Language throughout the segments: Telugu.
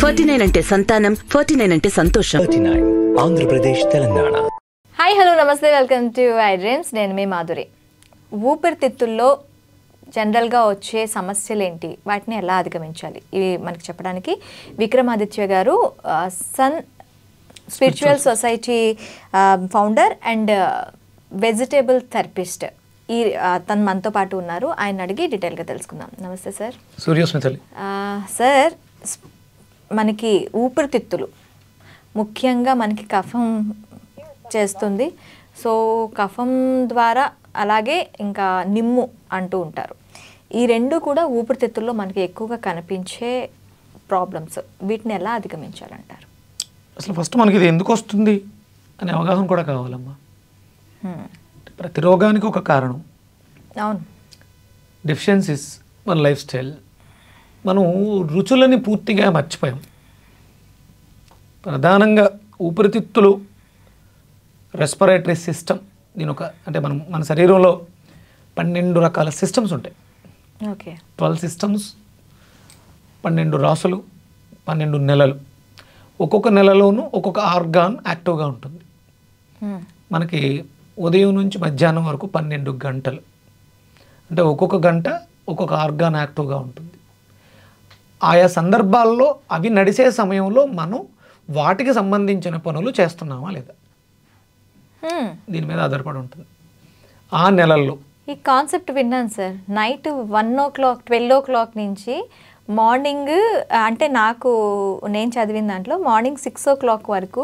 ఫార్టీ నైన్ అంటే సంతానం ఫార్టీ నైన్ అంటే సంతోషం ఆంధ్రప్రదేశ్ తెలంగాణ హాయ్ హలో నమస్తే వెల్కమ్ టు ఐ డ్రీమ్స్ నేను మీ మాధురి ఊపిరితిత్తుల్లో జనరల్గా వచ్చే సమస్యలు ఏంటి వాటిని ఎలా అధిగమించాలి ఇవి మనకి చెప్పడానికి విక్రమాదిత్య గారు sun spiritual society founder and vegetable therapist ఈ తను మనతో పాటు ఉన్నారు ఆయన అడిగి డీటెయిల్గా తెలుసుకుందాం నమస్తే సార్ సూర్యోస్మితలి సార్ మనకి ఊపిరితిత్తులు ముఖ్యంగా మనకి కఫం చేస్తుంది సో కఫం ద్వారా అలాగే ఇంకా నిమ్ము అంటూ ఉంటారు ఈ రెండు కూడా ఊపిరితిత్తుల్లో మనకి ఎక్కువగా కనిపించే ప్రాబ్లమ్స్ వీటిని ఎలా అధిగమించాలంటారు అసలు ఫస్ట్ మనకి ఇది ఎందుకు వస్తుంది అనే అవగాహన కూడా కావాలమ్మా ప్రతి రోగానికి ఒక కారణం అవును డిఫిషియన్సీస్ మన లైఫ్ స్టైల్ మనం రుచులని పూర్తిగా మర్చిపోయాం ప్రధానంగా ఊపిరితిత్తులు రెస్పిరేటరీ సిస్టమ్ దీని ఒక అంటే మనం మన శరీరంలో పన్నెండు రకాల సిస్టమ్స్ ఉంటాయి ఓకే ట్వెల్వ్ సిస్టమ్స్ పన్నెండు రాసులు పన్నెండు నెలలు ఒక్కొక్క నెలలోనూ ఒక్కొక్క ఆర్గాన్ యాక్టివ్గా ఉంటుంది మనకి ఉదయం నుంచి మధ్యాహ్నం వరకు పన్నెండు గంటలు అంటే ఒక్కొక్క గంట ఒక్కొక్క ఆర్గాన్ యాక్టివ్గా ఉంటుంది ఆయా సందర్భాల్లో అవి నడిసే సమయంలో మనం వాటికి సంబంధించిన పనులు చేస్తున్నామా లేదా దీని మీద ఆధారపడి ఉంటుంది ఆ నెలల్లో ఈ కాన్సెప్ట్ విన్నాను sir night one o'clock twelve o'clock నుంచి మార్నింగ్ అంటే నాకు నేను చదివిన దాంట్లో మార్నింగ్ సిక్స్ ఓ క్లాక్ వరకు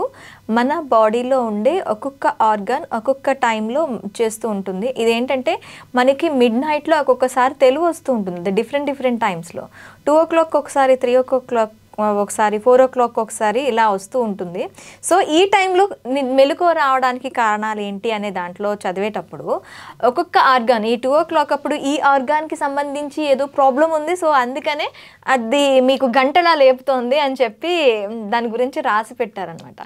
మన బాడీలో ఉండే ఒక్కొక్క ఆర్గాన్ ఒక్కొక్క టైంలో చేస్తూ ఉంటుంది ఇదేంటంటే మనకి మిడ్ నైట్లో ఒక్కొక్కసారి తెలివి వస్తూ ఉంటుంది డిఫరెంట్ డిఫరెంట్ టైమ్స్లో టూ ఓ క్లాక్ ఒకసారి త్రీ ఓ క్లాక్ ఒకసారి ఫోర్ ఓ క్లాక్ ఒకసారి ఇలా వస్తూ ఉంటుంది సో ఈ టైంలో మెలకు రావడానికి కారణాలు ఏంటి అనే దాంట్లో చదివేటప్పుడు ఒక్కొక్క ఆర్గాన్ ఈ టూ ఓ క్లాక్ అప్పుడు ఈ ఆర్గాన్కి సంబంధించి ఏదో ప్రాబ్లం ఉంది సో అందుకనే అది మీకు గంటలా లేపుతోంది అని చెప్పి దాని గురించి రాసి పెట్టారనమాట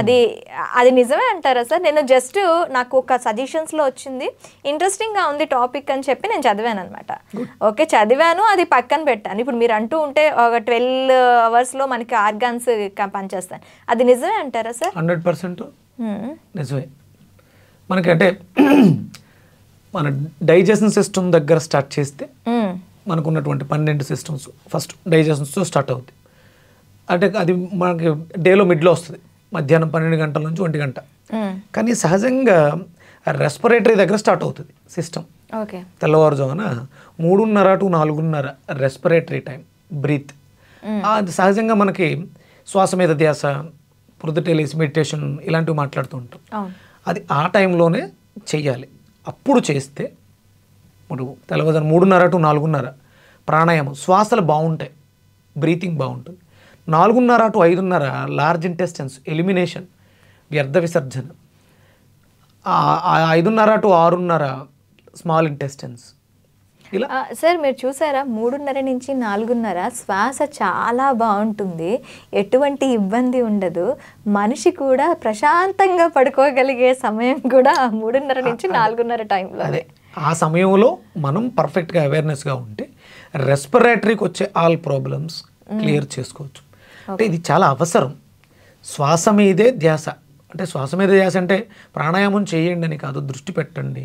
అది అది నిజమే అంటారా సార్ నేను జస్ట్ నాకు ఒక సజెషన్స్లో వచ్చింది ఇంట్రెస్టింగ్గా ఉంది టాపిక్ అని చెప్పి నేను చదివాను అనమాట ఓకే చదివాను అది పక్కన పెట్టాను ఇప్పుడు మీరు అంటూ ఉంటే ఒక ట్వెల్వ్ అవర్స్లో మనకి ఆర్గాన్స్ పనిచేస్తాయి అది నిజమే అంటారా సార్ హండ్రెడ్ పర్సెంట్ నిజమే మనకి అంటే మన డైజెషన్ సిస్టమ్ దగ్గర స్టార్ట్ చేస్తే మనకున్నటువంటి పన్నెండు సిస్టమ్స్ ఫస్ట్ డైజెషన్స్తో స్టార్ట్ అవుతుంది అంటే అది మనకి డేలో మిడ్లో వస్తుంది మధ్యాహ్నం పన్నెండు గంటల నుంచి ఒంటి గంట కానీ సహజంగా రెస్పిరేటరీ దగ్గర స్టార్ట్ అవుతుంది సిస్టమ్ తెల్లవారుజామున మూడున్నర టు నాలుగున్నర రెస్పిరేటరీ టైం బ్రీత్ Mm. అది సహజంగా మనకి శ్వాస మీద ధ్యాస పొద్దుటేలేసి మెడిటేషన్ ఇలాంటివి మాట్లాడుతూ ఉంటాం అది ఆ టైంలోనే చెయ్యాలి అప్పుడు చేస్తే ఇప్పుడు తెల్లవారు మూడున్నర టు నాలుగున్నర ప్రాణాయామం శ్వాసలు బాగుంటాయి బ్రీతింగ్ బాగుంటుంది నాలుగున్నర టు ఐదున్నర లార్జ్ ఇంటెస్టెన్స్ ఎలిమినేషన్ వ్యర్థ విసర్జన ఐదున్నర టు ఆరున్నర స్మాల్ ఇంటెస్టెన్స్ ఇలా సార్ మీరు చూసారా మూడున్నర నుంచి నాలుగున్నర శ్వాస చాలా బాగుంటుంది ఎటువంటి ఇబ్బంది ఉండదు మనిషి కూడా ప్రశాంతంగా పడుకోగలిగే సమయం కూడా మూడున్నర నుంచి నాలుగున్నర టైంలో అదే ఆ సమయంలో మనం పర్ఫెక్ట్గా అవేర్నెస్గా ఉంటే రెస్పిరేటరీకి వచ్చే ఆల్ ప్రాబ్లమ్స్ క్లియర్ చేసుకోవచ్చు అంటే ఇది చాలా అవసరం శ్వాస మీదే ధ్యాస అంటే శ్వాస మీద ధ్యాస అంటే ప్రాణాయామం చేయండి అని కాదు దృష్టి పెట్టండి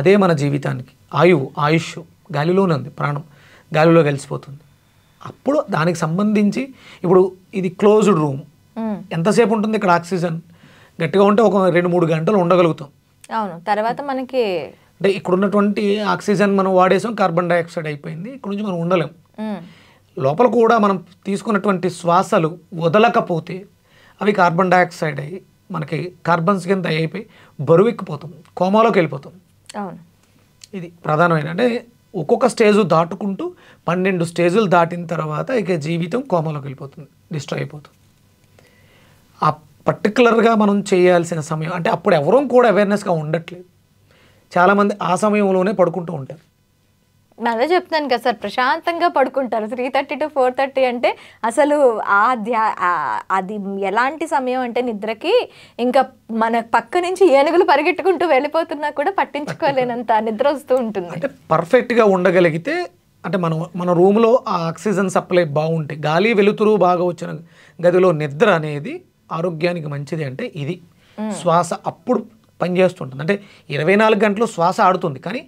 అదే మన జీవితానికి ఆయువు ఆయుష్ గాలిలోనే ఉంది ప్రాణం గాలిలో కలిసిపోతుంది అప్పుడు దానికి సంబంధించి ఇప్పుడు ఇది క్లోజ్డ్ రూమ్ ఎంతసేపు ఉంటుంది ఇక్కడ ఆక్సిజన్ గట్టిగా ఉంటే ఒక రెండు మూడు గంటలు ఉండగలుగుతాం అవును తర్వాత మనకి అంటే ఇక్కడ ఉన్నటువంటి ఆక్సిజన్ మనం వాడేసాం కార్బన్ డైఆక్సైడ్ అయిపోయింది ఇక్కడ నుంచి మనం ఉండలేం లోపల కూడా మనం తీసుకున్నటువంటి శ్వాసలు వదలకపోతే అవి కార్బన్ డైఆక్సైడ్ అయ్యి మనకి కార్బన్స్ కింద అయిపోయి ఎక్కిపోతాం కోమాలోకి వెళ్ళిపోతాం అవును ఇది ప్రధానమైన అంటే ఒక్కొక్క స్టేజు దాటుకుంటూ పన్నెండు స్టేజులు దాటిన తర్వాత ఇక జీవితం కోమలోకి వెళ్ళిపోతుంది డిస్ట్రాయ్ అయిపోతుంది ఆ పర్టికులర్గా మనం చేయాల్సిన సమయం అంటే అప్పుడు ఎవరూ కూడా అవేర్నెస్గా ఉండట్లేదు చాలామంది ఆ సమయంలోనే పడుకుంటూ ఉంటారు నాదే చెప్తున్నాను కదా సార్ ప్రశాంతంగా పడుకుంటారు three thirty to four thirty అంటే అసలు ఆ ధ్యా అది ఎలాంటి సమయం అంటే నిద్రకి ఇంకా మన పక్క నుంచి ఏనుగులు పరిగెట్టుకుంటూ వెళ్ళిపోతున్నా కూడా పట్టించుకోలేనంత నిద్ర వస్తూ ఉంటుంది అంటే పర్ఫెక్ట్గా ఉండగలిగితే అంటే మనం మన రూమ్లో ఆ ఆక్సిజన్ సప్లై బాగుంటే గాలి వెలుతురు బాగా వచ్చిన గదిలో నిద్ర అనేది ఆరోగ్యానికి మంచిది అంటే ఇది శ్వాస అప్పుడు పనిచేస్తుంటుంది అంటే ఇరవై నాలుగు గంటలు శ్వాస ఆడుతుంది కానీ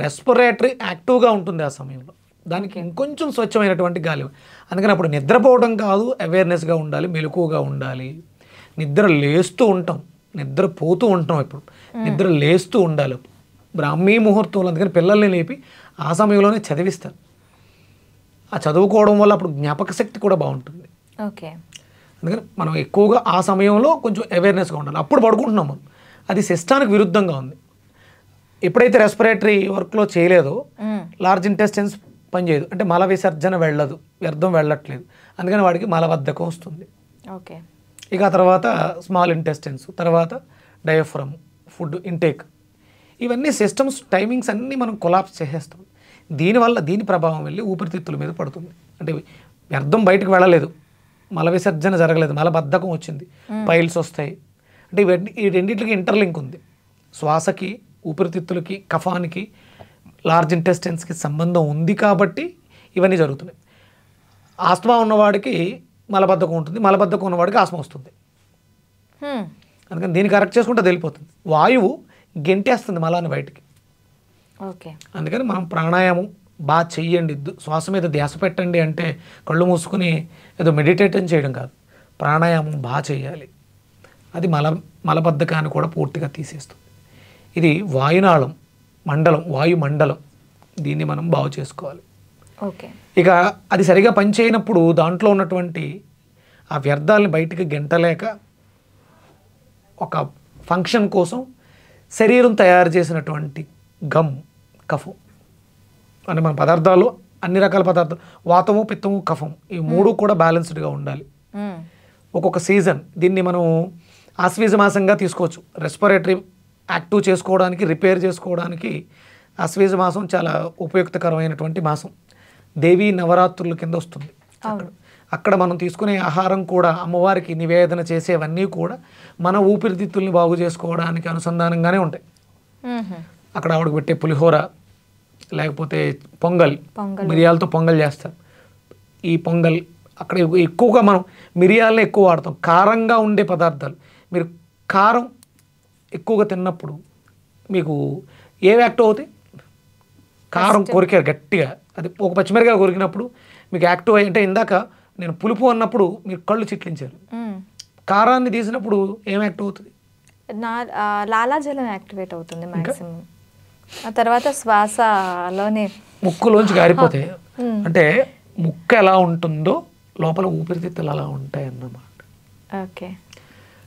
రెస్పిరేటరీ యాక్టివ్గా ఉంటుంది ఆ సమయంలో దానికి ఇంకొంచెం స్వచ్ఛమైనటువంటి గాలి అందుకని అప్పుడు నిద్రపోవడం కాదు అవేర్నెస్గా ఉండాలి మెలకువగా ఉండాలి నిద్ర లేస్తూ ఉంటాం నిద్ర పోతూ ఉంటాం ఇప్పుడు నిద్ర లేస్తూ ఉండాలి బ్రాహ్మీ ముహూర్తంలో అందుకని పిల్లల్ని లేపి ఆ సమయంలోనే చదివిస్తారు ఆ చదువుకోవడం వల్ల అప్పుడు జ్ఞాపక శక్తి కూడా బాగుంటుంది ఓకే అందుకని మనం ఎక్కువగా ఆ సమయంలో కొంచెం అవేర్నెస్గా ఉండాలి అప్పుడు పడుకుంటున్నాం మనం అది సిస్టానికి విరుద్ధంగా ఉంది ఎప్పుడైతే రెస్పిరేటరీ వర్క్లో చేయలేదో లార్జ్ ఇంటెస్టెన్స్ పనిచేయదు అంటే మల విసర్జన వెళ్ళదు వ్యర్థం వెళ్ళట్లేదు అందుకని వాడికి మలబద్ధకం వస్తుంది ఓకే ఇక తర్వాత స్మాల్ ఇంటెస్టెన్స్ తర్వాత డయోఫ్రమ్ ఫుడ్ ఇంటేక్ ఇవన్నీ సిస్టమ్స్ టైమింగ్స్ అన్నీ మనం కొలాప్స్ చేసేస్తాం దీనివల్ల దీని ప్రభావం వెళ్ళి ఊపిరితిత్తుల మీద పడుతుంది అంటే వ్యర్థం బయటకు వెళ్ళలేదు మల విసర్జన జరగలేదు మలబద్ధకం వచ్చింది పైల్స్ వస్తాయి అంటే ఇవన్నీ ఈ రెండింటికి ఇంటర్లింక్ ఉంది శ్వాసకి ఊపిరితిత్తులకి కఫానికి లార్జ్ ఇంటెస్టెన్స్కి సంబంధం ఉంది కాబట్టి ఇవన్నీ జరుగుతున్నాయి ఆస్మా ఉన్నవాడికి మలబద్ధకం ఉంటుంది మలబద్ధకం ఉన్నవాడికి ఆస్తమా వస్తుంది అందుకని దీన్ని కరెక్ట్ చేసుకుంటే తెలిపోతుంది వాయువు గెంటేస్తుంది మలాన్ని బయటికి ఓకే అందుకని మనం ప్రాణాయామం బాగా చెయ్యండి శ్వాస మీద ధ్యాస పెట్టండి అంటే కళ్ళు మూసుకుని ఏదో మెడిటేట్ చేయడం కాదు ప్రాణాయామం బాగా చేయాలి అది మల మలబద్ధకాన్ని కూడా పూర్తిగా తీసేస్తుంది ఇది వాయునాళం మండలం వాయుమండలం దీన్ని మనం బాగు చేసుకోవాలి ఓకే ఇక అది సరిగా పనిచేయనప్పుడు దాంట్లో ఉన్నటువంటి ఆ వ్యర్థాలను బయటికి గెంటలేక ఒక ఫంక్షన్ కోసం శరీరం తయారు చేసినటువంటి గమ్ కఫం అంటే మన పదార్థాలు అన్ని రకాల పదార్థాలు వాతము పిత్తము కఫం ఈ మూడు కూడా బ్యాలెన్స్డ్గా ఉండాలి ఒక్కొక్క సీజన్ దీన్ని మనం ఆశ్వీజమాసంగా తీసుకోవచ్చు రెస్పిరేటరీ యాక్టివ్ చేసుకోవడానికి రిపేర్ చేసుకోవడానికి ఆశ్వీజ మాసం చాలా ఉపయుక్తకరమైనటువంటి మాసం దేవీ నవరాత్రుల కింద వస్తుంది అక్కడ అక్కడ మనం తీసుకునే ఆహారం కూడా అమ్మవారికి నివేదన చేసేవన్నీ కూడా మన ఊపిరితిత్తుల్ని బాగు చేసుకోవడానికి అనుసంధానంగానే ఉంటాయి అక్కడ ఆవిడకు పెట్టే పులిహోర లేకపోతే పొంగల్ మిరియాలతో పొంగల్ చేస్తారు ఈ పొంగల్ అక్కడ ఎక్కువగా మనం మిరియాలనే ఎక్కువ వాడతాం కారంగా ఉండే పదార్థాలు మీరు కారం ఎక్కువగా తిన్నప్పుడు మీకు ఏ యాక్టివ్ అవుతాయి కారం కొరికారు గట్టిగా అది ఒక పచ్చిమిరకాయ కొరికినప్పుడు మీకు యాక్టివ్ అయ్యి అంటే ఇందాక నేను పులుపు అన్నప్పుడు మీరు కళ్ళు చిట్లించారు కారాన్ని తీసినప్పుడు ఏం యాక్టివ్ అవుతుంది నా లాలాజలం యాక్టివేట్ అవుతుంది మాక్సిమం ఆ తర్వాత శ్వాసలోనే ముక్కులోంచి గారిపోతే అంటే ముక్కు ఎలా ఉంటుందో లోపల ఊపిరితిత్తులు అలా ఉంటాయి అన్నమాట ఓకే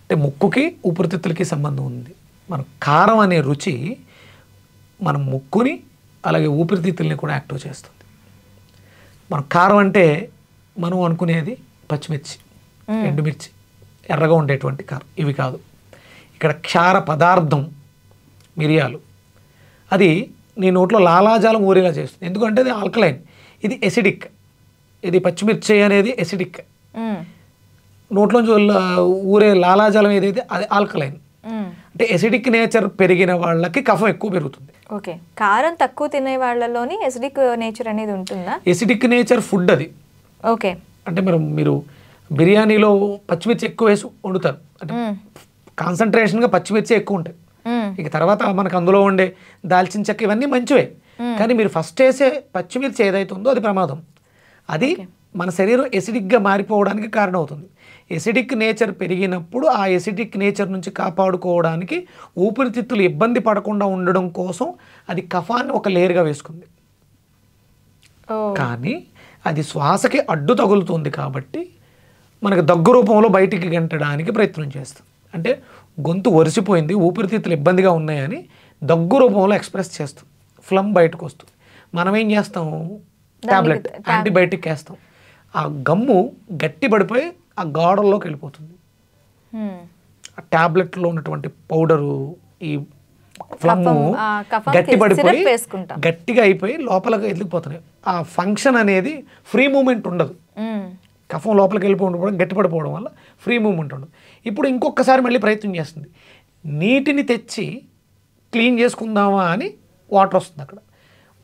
అంటే ముక్కుకి ఊపిరితిత్తులకి సంబంధం ఉంది మన కారం అనే రుచి మన ముక్కుని అలాగే ఊపిరితిత్తుల్ని కూడా యాక్టివ్ చేస్తుంది మనం కారం అంటే మనం అనుకునేది పచ్చిమిర్చి ఎండుమిర్చి ఎర్రగా ఉండేటువంటి కారం ఇవి కాదు ఇక్కడ క్షార పదార్థం మిరియాలు అది నీ నోట్లో లాలాజాలం ఊరేలా చేస్తుంది ఎందుకంటే అది ఆల్కలైన్ ఇది ఎసిడిక్ ఇది పచ్చిమిర్చి అనేది ఎసిడిక్ నోట్లోంచి ఊరే లాలాజలం ఏదైతే అది ఆల్కలైన్ అంటే ఎసిడిక్ నేచర్ పెరిగిన వాళ్ళకి కఫం ఎక్కువ పెరుగుతుంది ఓకే కారం తక్కువ తినే వాళ్ళలోని ఎసిడిక్ నేచర్ అనేది ఉంటుందా ఎసిడిక్ నేచర్ ఫుడ్ అది ఓకే అంటే మీరు మీరు బిర్యానీలో పచ్చిమిర్చి ఎక్కువ వేసి వండుతారు అంటే కాన్సన్ట్రేషన్గా పచ్చిమిర్చి ఎక్కువ ఉంటాయి ఇక తర్వాత మనకు అందులో ఉండే దాల్చిన చెక్క ఇవన్నీ మంచివే కానీ మీరు ఫస్ట్ వేసే పచ్చిమిర్చి ఏదైతే ఉందో అది ప్రమాదం అది మన శరీరం ఎసిడిక్గా మారిపోవడానికి కారణమవుతుంది ఎసిడిక్ నేచర్ పెరిగినప్పుడు ఆ ఎసిడిక్ నేచర్ నుంచి కాపాడుకోవడానికి ఊపిరితిత్తులు ఇబ్బంది పడకుండా ఉండడం కోసం అది కఫాన్ని ఒక లేయర్గా వేసుకుంది కానీ అది శ్వాసకి అడ్డు తగులుతుంది కాబట్టి మనకు దగ్గు రూపంలో బయటికి గంటడానికి ప్రయత్నం చేస్తుంది అంటే గొంతు ఒరిసిపోయింది ఊపిరితిత్తులు ఇబ్బందిగా ఉన్నాయని దగ్గు రూపంలో ఎక్స్ప్రెస్ చేస్తుంది ఫ్లమ్ బయటకు వస్తుంది మనం ఏం చేస్తాం టాబ్లెట్ యాంటీబయాటిక్ వేస్తాం ఆ గమ్ము గట్టి పడిపోయి ఆ గాడల్లోకి వెళ్ళిపోతుంది ఆ ట్యాబ్లెట్లో ఉన్నటువంటి పౌడరు ఈ ఫ్లమ్ము గట్టి పడిపోయి గట్టిగా అయిపోయి లోపలికి వెళ్ళిపోతున్నాయి ఆ ఫంక్షన్ అనేది ఫ్రీ మూమెంట్ ఉండదు కఫం లోపలికి వెళ్ళిపోవడం గట్టి పడిపోవడం వల్ల ఫ్రీ మూమెంట్ ఉండదు ఇప్పుడు ఇంకొకసారి మళ్ళీ ప్రయత్నం చేస్తుంది నీటిని తెచ్చి క్లీన్ చేసుకుందామా అని వాటర్ వస్తుంది అక్కడ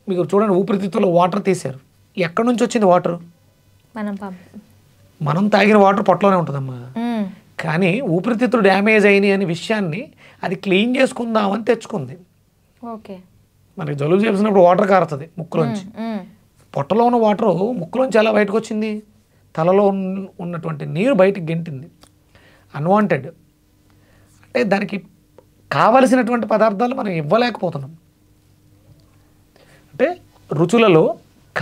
మీకు చూడండి ఊపిరితిత్తుల్లో వాటర్ తీశారు ఎక్కడి నుంచి వచ్చింది వాటర్ మనం తాగిన వాటర్ పొట్టలోనే ఉంటుందమ్మా కానీ ఊపిరితిత్తులు డ్యామేజ్ అయినాయి అనే విషయాన్ని అది క్లీన్ చేసుకుందామని తెచ్చుకుంది ఓకే మనకి జలుబు చేసినప్పుడు వాటర్ కారుతుంది ముక్కులోంచి పొట్టలో ఉన్న వాటర్ ముక్కులోంచి ఎలా బయటకు వచ్చింది తలలో ఉన్నటువంటి నీరు బయటకు గెంటింది అన్వాంటెడ్ అంటే దానికి కావలసినటువంటి పదార్థాలు మనం ఇవ్వలేకపోతున్నాం అంటే రుచులలో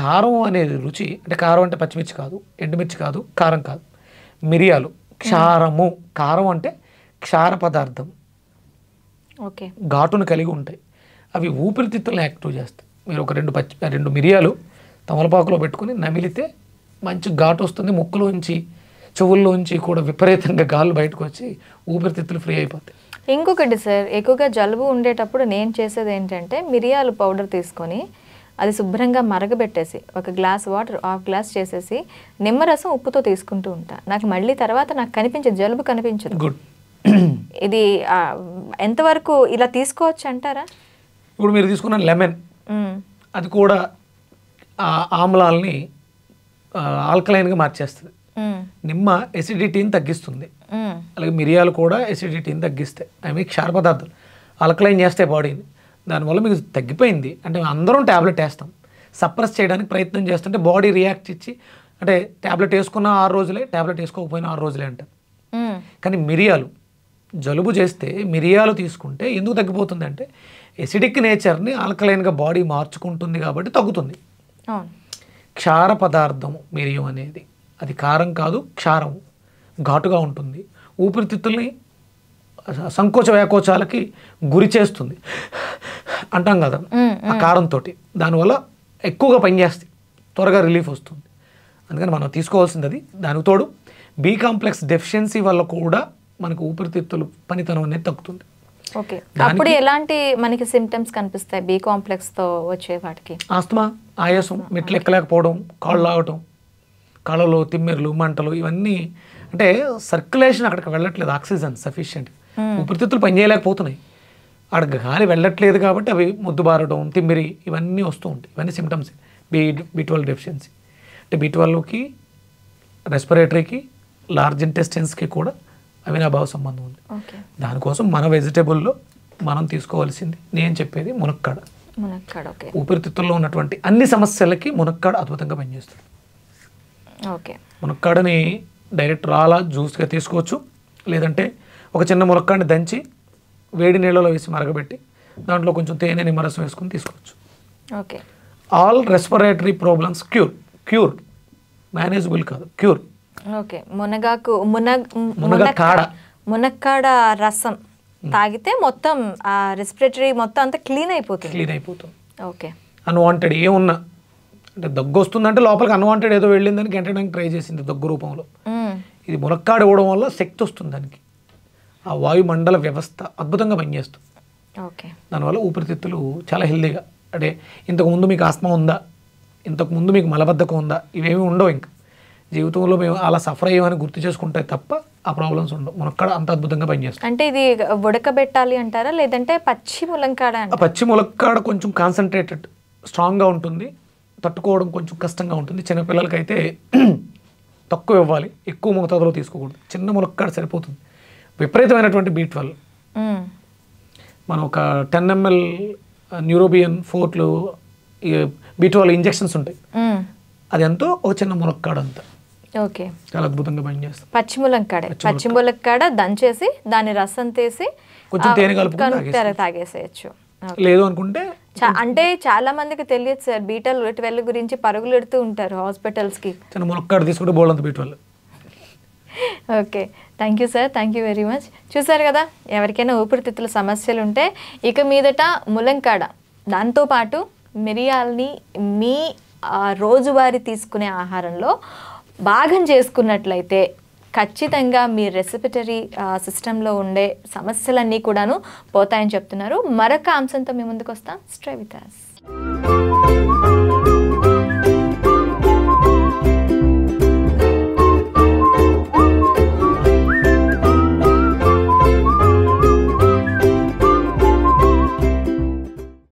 కారం అనే రుచి అంటే కారం అంటే పచ్చిమిర్చి కాదు ఎండుమిర్చి కాదు కారం కాదు మిరియాలు క్షారము కారం అంటే క్షార పదార్థం ఓకే ఘాటును కలిగి ఉంటాయి అవి ఊపిరితిత్తులను యాక్టివ్ చేస్తాయి మీరు ఒక రెండు పచ్చి రెండు మిరియాలు తమలపాకులో పెట్టుకుని నమిలితే మంచి ఘాటు వస్తుంది ముక్కులోంచి చెవుల్లోంచి కూడా విపరీతంగా గాలు బయటకు వచ్చి ఊపిరితిత్తులు ఫ్రీ అయిపోతాయి ఇంకొకటి సార్ ఎక్కువగా జలుబు ఉండేటప్పుడు నేను చేసేది ఏంటంటే మిరియాలు పౌడర్ తీసుకొని అది శుభ్రంగా మరగబెట్టేసి ఒక గ్లాస్ వాటర్ హాఫ్ గ్లాస్ చేసేసి నిమ్మరసం ఉప్పుతో తీసుకుంటూ ఉంటా నాకు మళ్ళీ తర్వాత నాకు కనిపించదు జలుబు కనిపించదు ఇది ఎంతవరకు ఇలా తీసుకోవచ్చు అంటారా ఇప్పుడు మీరు తీసుకున్న లెమన్ అది కూడా ఆమ్లాల్ని ఆల్కలైన్గా మార్చేస్తుంది నిమ్మ ఎసిడిటీని తగ్గిస్తుంది అలాగే మిరియాలు కూడా ఎసిడిటీని తగ్గిస్తాయి ఐ మీన్ క్షార పదార్థాలు ఆల్కలైన్ చేస్తాయి బాడీని దానివల్ల మీకు తగ్గిపోయింది అంటే అందరం ట్యాబ్లెట్ వేస్తాం సప్రెస్ చేయడానికి ప్రయత్నం చేస్తుంటే బాడీ రియాక్ట్ ఇచ్చి అంటే ట్యాబ్లెట్ వేసుకున్న ఆరు రోజులే ట్యాబ్లెట్ వేసుకోకపోయినా ఆరు రోజులే అంటారు కానీ మిరియాలు జలుబు చేస్తే మిరియాలు తీసుకుంటే ఎందుకు తగ్గిపోతుంది అంటే ఎసిడిక్ నేచర్ని ఆల్కలైన్గా బాడీ మార్చుకుంటుంది కాబట్టి తగ్గుతుంది క్షార పదార్థం మిరియం అనేది అది కారం కాదు క్షారం ఘాటుగా ఉంటుంది ఊపిరితిత్తుల్ని సంకోచ వ్యాకోచాలకి గురి చేస్తుంది అంటాం కదా ఆ కారంతో దానివల్ల ఎక్కువగా పనిచేస్తుంది త్వరగా రిలీఫ్ వస్తుంది అందుకని మనం తీసుకోవాల్సింది అది దానికి తోడు బి కాంప్లెక్స్ డెఫిషియన్సీ వల్ల కూడా మనకు ఊపిరితిత్తులు పనితనం అనేది తగ్గుతుంది ఓకే అప్పుడు ఎలాంటి మనకి సిమ్టమ్స్ కనిపిస్తాయి బి వచ్చే వాటికి ఆస్తమా ఆయాసం మెట్లు ఎక్కలేకపోవడం కాళ్ళు ఆగటం కళలు తిమ్మెర్లు మంటలు ఇవన్నీ అంటే సర్క్యులేషన్ అక్కడికి వెళ్ళట్లేదు ఆక్సిజన్ సఫిషియంట్ ఊపిరితిత్తులు పనిచేయలేకపోతున్నాయి అక్కడ గాలి వెళ్ళట్లేదు కాబట్టి అవి ముద్దుబారడం తిమ్మిరి ఇవన్నీ వస్తూ ఉంటాయి ఇవన్నీ symptoms B B twelve deficiency అంటే బి ట్వెల్వ్కి రెస్పిరేటరీకి లార్జ్ ఇంటెస్టెన్స్కి కూడా అవి భావ సంబంధం ఉంది దానికోసం మన వెజిటేబుల్లో మనం తీసుకోవాల్సింది నేను చెప్పేది మునక్కాడ ఊపిరితిత్తుల్లో ఉన్నటువంటి అన్ని సమస్యలకి మునక్కాడ అద్భుతంగా పనిచేస్తుంది మునక్కాడని డైరెక్ట్ రాలా జ్యూస్గా తీసుకోవచ్చు లేదంటే ఒక చిన్న మునక్కాడని దంచి వేడి నీళ్ళలో వేసి మరగబెట్టి దాంట్లో కొంచెం తేనె నిమ్మరసం వేసుకుని తీసుకోవచ్చు okay all respiratory problems cure cure manageable కాదు క్యూర్ ఓకే మునగాకు మునగ కాడ మునక్కాడ రసం hmm. తాగితే మొత్తం ఆ రెస్పిరేటరీ మొత్తం అంతా క్లీన్ అయిపోతుంది క్లీన్ అయిపోతుంది ఓకే అన్వాంటెడ్ ఏమున్నా అంటే దగ్గు వస్తుందంటే లోపలికి అన్వాంటెడ్ ఏదో వెళ్ళిందని గెంటడానికి ట్రై చేసింది దగ్గు రూపంలో hmm. ఇది మునక్కాడ ఇవ్వడం వల్ల శక్తి వస్తుంది దానికి ఆ వాయుమండల వ్యవస్థ అద్భుతంగా పనిచేస్తుంది ఓకే దానివల్ల ఊపిరితిత్తులు చాలా హెల్దీగా అంటే ఇంతకుముందు మీకు ఆస్మా ఉందా ఇంతకుముందు మీకు మలబద్ధకం ఉందా ఇవేమీ ఉండవు ఇంకా జీవితంలో మేము అలా సఫర్ అయ్యామని గుర్తు చేసుకుంటే తప్ప ఆ ప్రాబ్లమ్స్ ఉండవు అక్కడ అంత అద్భుతంగా పనిచేస్తుంది అంటే ఇది ఉడకబెట్టాలి అంటారా లేదంటే పచ్చి ములంకాడ పచ్చి ములక్కాడ కొంచెం కాన్సన్ట్రేటెడ్ స్ట్రాంగ్గా ఉంటుంది తట్టుకోవడం కొంచెం కష్టంగా ఉంటుంది చిన్నపిల్లలకైతే తక్కువ ఇవ్వాలి ఎక్కువ మోతాదులో తీసుకోకూడదు చిన్న ములక్కాడ సరిపోతుంది విపరీతమైనటువంటి బీ ట్వెల్వ్ మనం ఒక టెన్ ఎంఎల్ న్యూరోబియన్ ఫోర్ట్లు బీ ట్వెల్వ్ ఇంజెక్షన్స్ ఉంటాయి అది ఎంతో ఒక చిన్న మునక్కాడ అంత ఓకే చాలా అద్భుతంగా పనిచేస్తుంది పచ్చి ములక్కాడ దంచేసి దాని రసం తీసి కొంచెం తేనె కలుపుకొని తాగేసేయచ్చు లేదు అనుకుంటే అంటే చాలా మందికి తెలియదు సార్ బీటల్ ట్వెల్వ్ గురించి పరుగులు పెడుతూ ఉంటారు హాస్పిటల్స్ కి చిన్న మునక్కాడ తీసుకుంటే బోల్డంత బీటల్ okay thank you sir thank you very much చూసారు కదా ఎవరికైనా ఊపిరితిత్తుల సమస్యలు ఉంటే ఇక మీదట ములంకాడ దాంతోపాటు మిరియాలని మీ రోజువారి తీసుకునే ఆహారంలో భాగం చేసుకున్నట్లయితే ఖచ్చితంగా మీ రెసిపిటరీ సిస్టంలో ఉండే సమస్యలన్నీ కూడాను పోతాయని చెప్తున్నారు మరొక అంశంతో మీ ముందుకు వస్తాం స్ట్రైవితాస్